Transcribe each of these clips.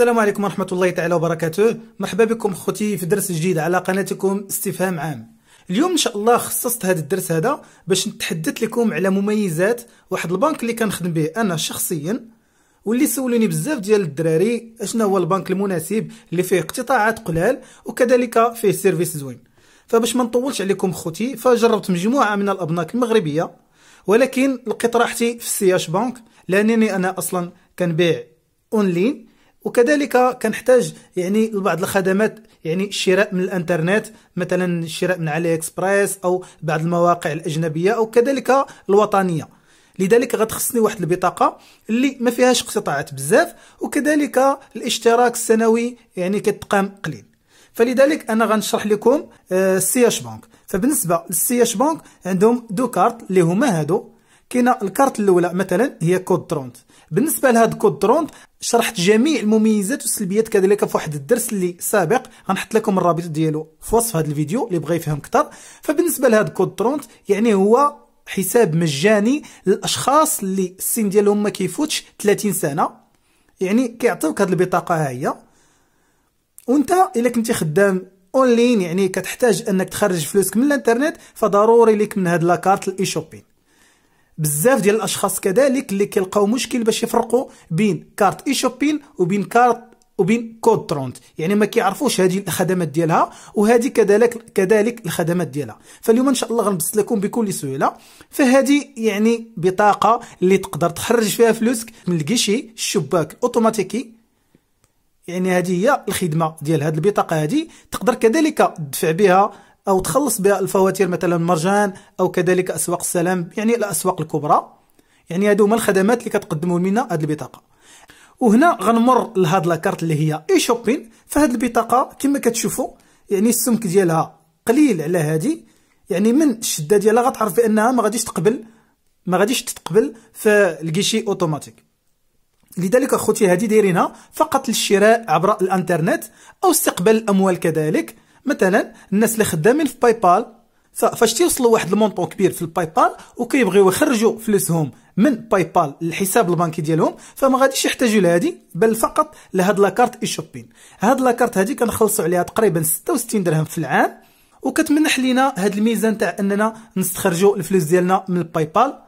السلام عليكم ورحمة الله تعالى وبركاته مرحبا بكم خوتي في درس جديد على قناتكم استفهام عام اليوم ان شاء الله خصصت هذا الدرس هذا باش نتحدث لكم على مميزات واحد البنك اللي كنخدم به انا شخصيا واللي سولوني بزاف ديال الدراري اشنا هو البنك المناسب اللي فيه اقتطاعات قلال وكذلك فيه سيرفيس زوين فباش ما نطولش عليكم خوتي فجربت مجموعه من الابناك المغربيه ولكن لقيت راحتي في سياش بنك لانني انا اصلا كنبيع اونلاين وكذلك كنحتاج يعني لبعض الخدمات يعني الشراء من الانترنت مثلا الشراء من علي اكسبريس او بعض المواقع الاجنبيه او كذلك الوطنيه لذلك غتخصني واحد البطاقه اللي ما فيهاش اقتطاعات بزاف وكذلك الاشتراك السنوي يعني كتقام قليل فلذلك انا غنشرح لكم السياش آه، بانك فبالنسبه للسياش بانك عندهم دو كارت اللي هما هادو كاينه الكارت الاولى مثلا هي كود ترونت بالنسبه لهاد كود ترونت شرحت جميع المميزات والسلبيات كذلك في واحد الدرس اللي سابق غنحط لكم الرابط ديالو في وصف هذا الفيديو اللي بغى يفهم اكثر فبالنسبه لهاد كود ترونت يعني هو حساب مجاني للاشخاص اللي السن ديالهم ما كيفوتش 30 سنه يعني كيعطيوك هاد البطاقه ها هي وانت الا كنتي خدام اونلاين يعني كتحتاج انك تخرج فلوسك من الانترنت فضروري لك من هاد لاكارت شوبين بزاف ديال الاشخاص كذلك اللي كيلقاو مشكل باش يفرقوا بين كارت اي شوبين وبين كارت وبين كود ترونت يعني ما كيعرفوش هذه الخدمات ديالها وهذه كذلك كذلك الخدمات ديالها فاليوم ان شاء الله غنبسط لكم بكل سهوله فهذه يعني بطاقه اللي تقدر تخرج فيها فلوسك من الكيشي الشباك اوتوماتيكي يعني هذه هي الخدمه ديال هذه البطاقه هذه تقدر كذلك تدفع بها أو تخلص بها الفواتير مثلا مرجان أو كذلك أسواق السلام يعني الأسواق الكبرى يعني هادو هما الخدمات اللي كتقدموا لنا هاد البطاقة وهنا غنمر لهاد لاكارت اللي هي اي شوبين فهاد البطاقة كما كتشوفوا يعني السمك ديالها قليل على هادي يعني من الشدة ديالها غتعرف بأنها ما غاديش تقبل ما غاديش تتقبل في الكيشي اوتوماتيك لذلك اخوتي هادي دايرينها فقط للشراء عبر الانترنت او استقبال الاموال كذلك مثلا الناس اللي خدامين في باي بال فاش تيوصلوا واحد المونطون كبير في الباي بال وكيبغيو يخرجوا فلوسهم من باي بال للحساب البنكي ديالهم فما غاديش يحتاجوا لهادي بل فقط لهاد لاكارت اي شوبين هاد لاكارت هادي كنخلصوا عليها تقريبا 66 درهم في العام وكتمنح لينا هاد الميزه تاع اننا نستخرجوا الفلوس ديالنا من باي بال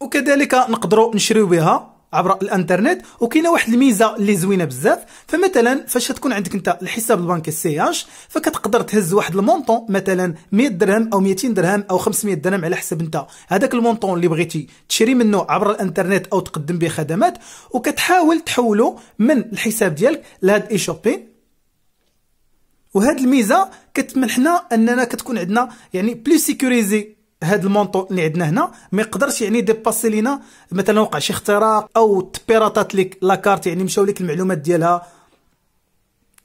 وكذلك نقدروا نشريو بها عبر الانترنت وكاينه واحد الميزه اللي زوينه بزاف فمثلا فاش تكون عندك انت الحساب البنكي سي اش فكتقدر تهز واحد المونطون مثلا 100 درهم او 200 درهم او 500 درهم على حسب انت هذاك المونطون اللي بغيتي تشري منه عبر الانترنت او تقدم به خدمات وكتحاول تحوله من الحساب ديالك لهاد اي شوبين وهاد الميزه كتمنحنا اننا كتكون عندنا يعني بلو سيكوريزي هاد المونطو اللي عندنا هنا ما يقدرش يعني ديباسي لينا مثلا وقع شي اختراق او تبيراتات لك لاكارت يعني مشاو لك المعلومات ديالها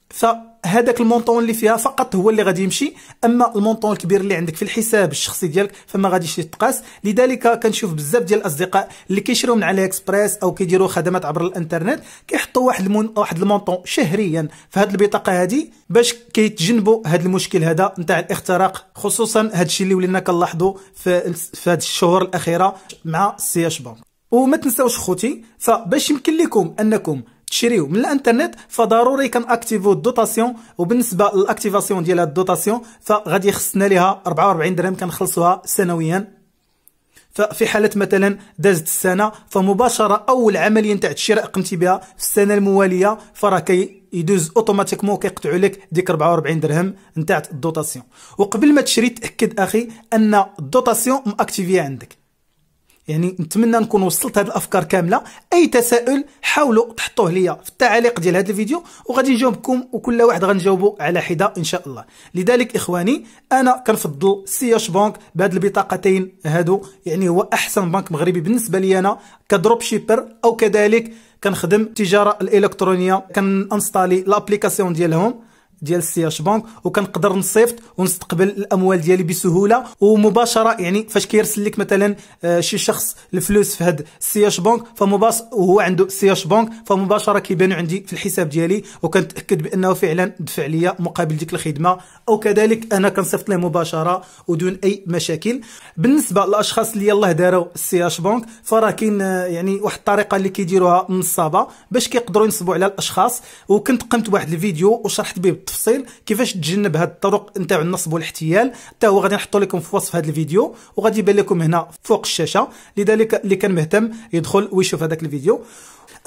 ف هذاك المونطون اللي فيها فقط هو اللي غادي يمشي اما المونطون الكبير اللي عندك في الحساب الشخصي ديالك فما غاديش يتقاس لذلك كنشوف بزاف ديال الاصدقاء اللي كيشريو من علي اكسبريس او كيديروا خدمات عبر الانترنت كيحطوا واحد المون... واحد المونطون شهريا في هذه البطاقه هذه باش كيتجنبوا هذا المشكل هذا نتاع الاختراق خصوصا هذا الشيء اللي ولينا كنلاحظوا في في هذه الشهور الاخيره مع سي اش بانك وما تنساوش خوتي فباش يمكن لكم انكم تشريو من الانترنت فضروري كنأكتيفو الدوتاسيون وبالنسبه للاكتيفاسيون ديال هاد الدوتاسيون فغادي يخصنا ليها 44 درهم كنخلصوها سنويا ففي حاله مثلا دازت السنه فمباشره اول عمليه نتاع الشراء قمتي بها في السنه المواليه فراه كيدوز اوتوماتيكمون كيقطعوا لك ديك 44 درهم نتاع الدوتاسيون وقبل ما تشري تاكد اخي ان الدوتاسيون ماكتيفيه عندك يعني نتمنى نكون وصلت هذه الافكار كامله اي تساؤل حاولوا تحطوه ليا في التعاليق ديال هذا الفيديو وغادي نجاوبكم وكل واحد غنجاوبو على حده ان شاء الله لذلك اخواني انا كنفضل سياش بانك بهاد البطاقتين هادو يعني هو احسن بنك مغربي بالنسبه لي انا كدروب شيبر او كذلك كنخدم التجاره الالكترونيه كنانستالي لابليكاسيون ديالهم ديال السياش بانك وكنقدر نصيفط ونستقبل الاموال ديالي بسهوله ومباشره يعني فاش كيرسل لك مثلا آه، شي شخص الفلوس في هاد السياش بانك فمباشر وهو عنده سياش بانك فمباشره كيبانو عندي في الحساب ديالي وكنتاكد بانه فعلا دفع ليا مقابل ديك الخدمه او كذلك انا كنصيفط ليه مباشره ودون اي مشاكل بالنسبه للاشخاص اللي يلاه داروا السياش بانك فراه كاين آه، يعني واحد الطريقه اللي كيديروها من الصابه باش كيقدروا ينصبوا على الاشخاص وكنت قمت بواحد الفيديو وشرحت به بالتفصيل كيفاش تجنب هاد الطرق نتاع النصب والاحتيال حتى هو غادي نحطو لكم في وصف هذا الفيديو وغادي يبان لكم هنا فوق الشاشه لذلك اللي كان مهتم يدخل ويشوف هذاك الفيديو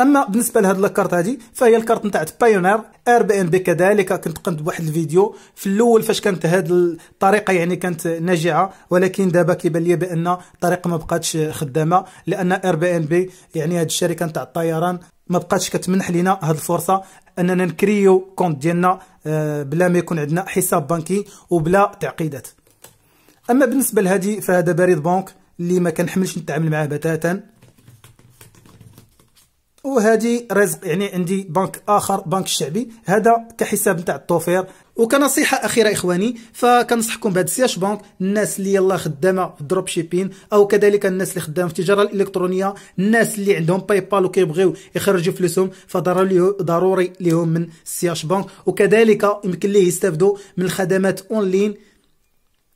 اما بالنسبه لهاد لاكارت هادي فهي الكارت نتاع بايونير ار بي ان بي كذلك كنت قمت بواحد الفيديو في الاول فاش كانت هاد الطريقه يعني كانت ناجعه ولكن دابا كيبان لي بان الطريقه ما بقاتش خدامه لان ار بي ان بي يعني هاد الشركه نتاع الطيران ما بقاتش كتمنح لينا هاد الفرصه اننا نكريو كونت ديالنا آه، بلا ما يكون عندنا حساب بنكي وبلا تعقيدات اما بالنسبه لهادي فهذا بريد بنك اللي ما كنحملش نتعامل معاه بتاتا وهذه رزق يعني عندي بنك اخر بنك الشعبي هذا كحساب نتاع التوفير وكنصيحه اخيره اخواني فكنصحكم بهذا السياش بنك الناس اللي يلا خدامه في الدروب شيبين او كذلك الناس اللي خدامه في التجاره الالكترونيه الناس اللي عندهم باي بال وكيبغيو يخرجوا فلوسهم فضروري ضروري لهم من السياش بنك وكذلك يمكن ليه يستافدوا من الخدمات اونلاين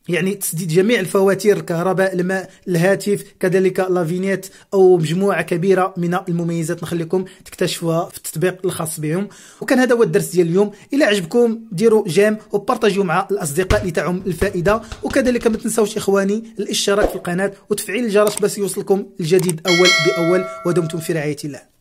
يعني تسديد جميع الفواتير الكهرباء الماء الهاتف كذلك لافينيت او مجموعه كبيره من المميزات نخليكم تكتشفوها في التطبيق الخاص بهم وكان هذا هو الدرس ديال اليوم الى عجبكم ديروا جيم وبارطاجيو مع الاصدقاء اللي تاعهم الفائده وكذلك ما تنساوش اخواني الاشتراك في القناه وتفعيل الجرس باش يوصلكم الجديد اول باول ودمتم في رعايه الله